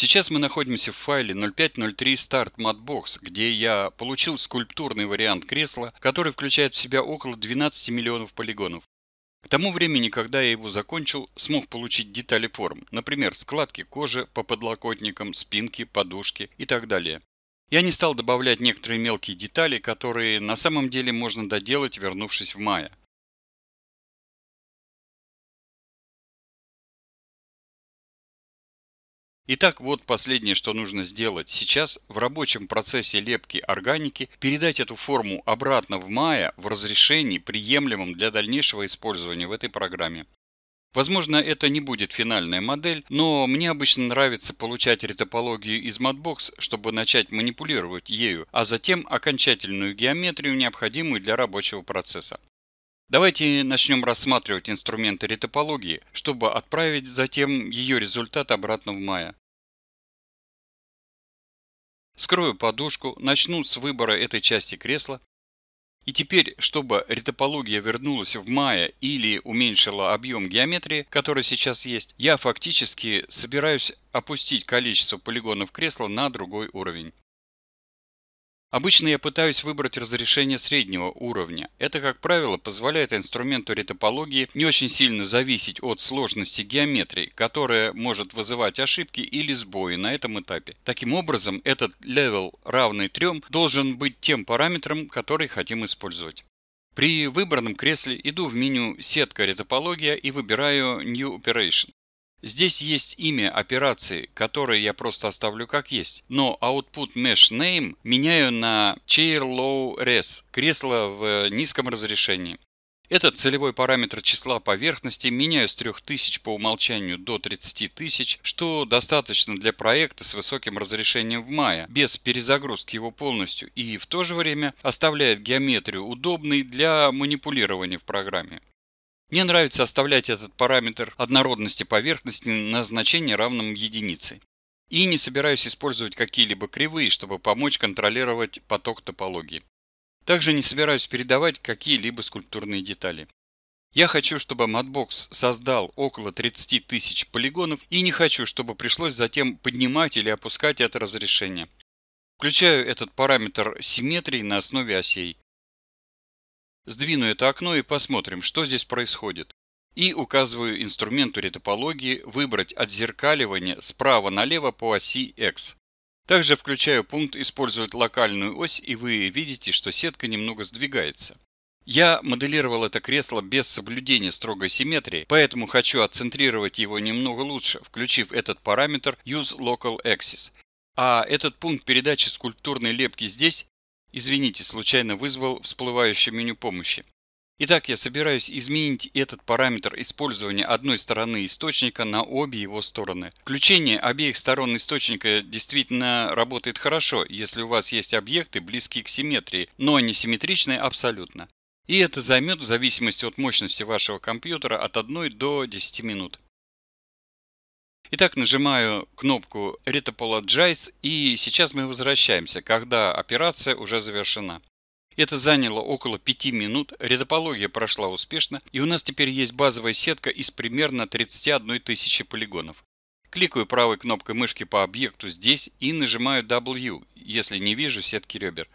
Сейчас мы находимся в файле 0503 Start Matbox, где я получил скульптурный вариант кресла, который включает в себя около 12 миллионов полигонов. К тому времени, когда я его закончил, смог получить детали форм, например, складки кожи по подлокотникам, спинки, подушки и так далее. Я не стал добавлять некоторые мелкие детали, которые на самом деле можно доделать, вернувшись в мае. Итак, вот последнее, что нужно сделать. Сейчас в рабочем процессе лепки органики передать эту форму обратно в Maya в разрешении, приемлемом для дальнейшего использования в этой программе. Возможно, это не будет финальная модель, но мне обычно нравится получать ретопологию из Matbox, чтобы начать манипулировать ею, а затем окончательную геометрию, необходимую для рабочего процесса. Давайте начнем рассматривать инструменты ретопологии, чтобы отправить затем ее результат обратно в Maya скрою подушку, начну с выбора этой части кресла. И теперь, чтобы ретопология вернулась в мае или уменьшила объем геометрии, который сейчас есть, я фактически собираюсь опустить количество полигонов кресла на другой уровень. Обычно я пытаюсь выбрать разрешение среднего уровня. Это, как правило, позволяет инструменту ретопологии не очень сильно зависеть от сложности геометрии, которая может вызывать ошибки или сбои на этом этапе. Таким образом, этот левел, равный 3, должен быть тем параметром, который хотим использовать. При выбранном кресле иду в меню «Сетка ретопология» и выбираю «New Operation». Здесь есть имя операции, которое я просто оставлю как есть, но output mesh name меняю на chair low res, кресло в э, низком разрешении. Этот целевой параметр числа поверхности меняю с 3000 по умолчанию до 30 тысяч, что достаточно для проекта с высоким разрешением в мае, без перезагрузки его полностью и в то же время оставляет геометрию удобной для манипулирования в программе. Мне нравится оставлять этот параметр однородности поверхности на значение равном единице. И не собираюсь использовать какие-либо кривые, чтобы помочь контролировать поток топологии. Также не собираюсь передавать какие-либо скульптурные детали. Я хочу, чтобы Matbox создал около 30 тысяч полигонов и не хочу, чтобы пришлось затем поднимать или опускать это разрешение. Включаю этот параметр симметрии на основе осей. Сдвину это окно и посмотрим, что здесь происходит. И указываю инструменту ретопологии выбрать отзеркаливание справа налево по оси X. Также включаю пункт «Использовать локальную ось» и вы видите, что сетка немного сдвигается. Я моделировал это кресло без соблюдения строгой симметрии, поэтому хочу отцентрировать его немного лучше, включив этот параметр Use Local Axis. А этот пункт передачи скульптурной лепки здесь Извините, случайно вызвал всплывающее меню помощи. Итак, я собираюсь изменить этот параметр использования одной стороны источника на обе его стороны. Включение обеих сторон источника действительно работает хорошо, если у вас есть объекты, близкие к симметрии, но не симметричные абсолютно. И это займет в зависимости от мощности вашего компьютера от 1 до 10 минут. Итак, нажимаю кнопку Retopologize и сейчас мы возвращаемся, когда операция уже завершена. Это заняло около 5 минут, ретопология прошла успешно и у нас теперь есть базовая сетка из примерно 31 тысячи полигонов. Кликаю правой кнопкой мышки по объекту здесь и нажимаю W, если не вижу сетки ребер.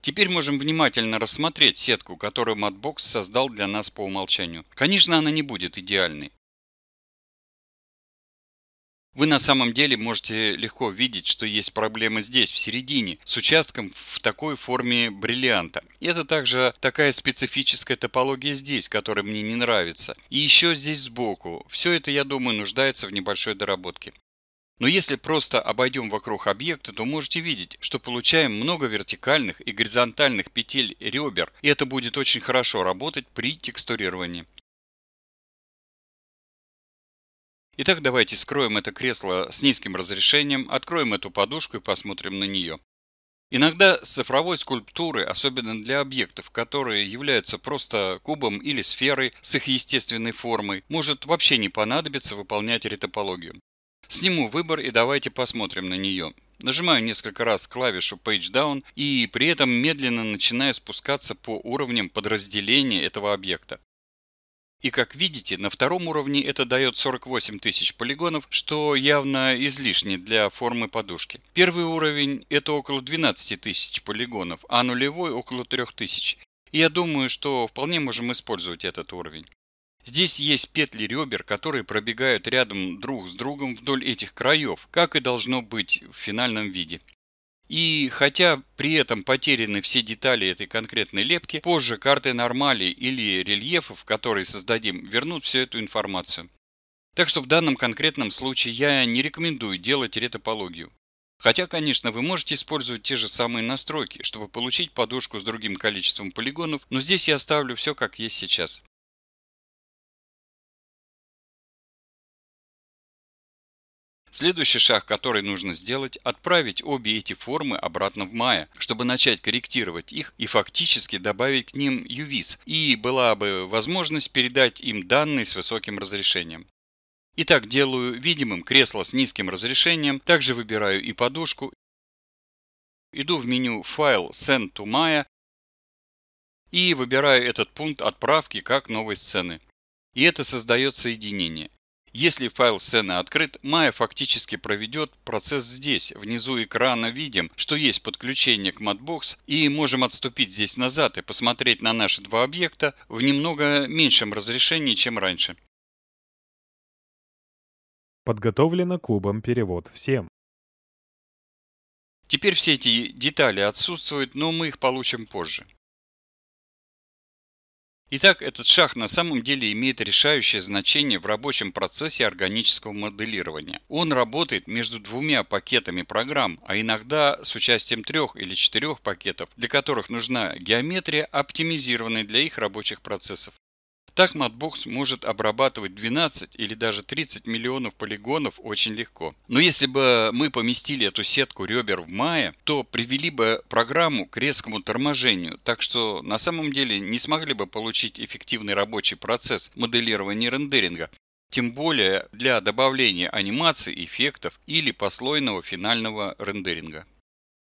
Теперь можем внимательно рассмотреть сетку, которую Matbox создал для нас по умолчанию. Конечно, она не будет идеальной. Вы на самом деле можете легко видеть, что есть проблемы здесь, в середине, с участком в такой форме бриллианта. Это также такая специфическая топология здесь, которая мне не нравится. И еще здесь сбоку. Все это, я думаю, нуждается в небольшой доработке. Но если просто обойдем вокруг объекта, то можете видеть, что получаем много вертикальных и горизонтальных петель ребер, и это будет очень хорошо работать при текстурировании. Итак, давайте скроем это кресло с низким разрешением, откроем эту подушку и посмотрим на нее. Иногда с цифровой скульптуры, особенно для объектов, которые являются просто кубом или сферой с их естественной формой, может вообще не понадобиться выполнять ретопологию. Сниму выбор и давайте посмотрим на нее. Нажимаю несколько раз клавишу Page Down и при этом медленно начинаю спускаться по уровням подразделения этого объекта. И как видите, на втором уровне это дает 48 тысяч полигонов, что явно излишне для формы подушки. Первый уровень это около 12 тысяч полигонов, а нулевой около 3 тысяч. И я думаю, что вполне можем использовать этот уровень. Здесь есть петли ребер, которые пробегают рядом друг с другом вдоль этих краев, как и должно быть в финальном виде. И хотя при этом потеряны все детали этой конкретной лепки, позже карты нормали или рельефов, которые создадим, вернут всю эту информацию. Так что в данном конкретном случае я не рекомендую делать ретопологию. Хотя, конечно, вы можете использовать те же самые настройки, чтобы получить подушку с другим количеством полигонов, но здесь я оставлю все как есть сейчас. Следующий шаг, который нужно сделать, отправить обе эти формы обратно в Maya, чтобы начать корректировать их и фактически добавить к ним UVs, и была бы возможность передать им данные с высоким разрешением. Итак, делаю видимым кресло с низким разрешением, также выбираю и подушку. Иду в меню «Файл Send to Maya» и выбираю этот пункт отправки как новой сцены. И это создает соединение. Если файл сцены открыт, Maya фактически проведет процесс здесь. Внизу экрана видим, что есть подключение к Matbox и можем отступить здесь назад и посмотреть на наши два объекта в немного меньшем разрешении, чем раньше. Подготовлено клубом перевод всем. Теперь все эти детали отсутствуют, но мы их получим позже. Итак, этот шаг на самом деле имеет решающее значение в рабочем процессе органического моделирования. Он работает между двумя пакетами программ, а иногда с участием трех или четырех пакетов, для которых нужна геометрия, оптимизированная для их рабочих процессов. Так матбокс может обрабатывать 12 или даже 30 миллионов полигонов очень легко. Но если бы мы поместили эту сетку ребер в мае, то привели бы программу к резкому торможению, так что на самом деле не смогли бы получить эффективный рабочий процесс моделирования рендеринга, тем более для добавления анимаций, эффектов или послойного финального рендеринга.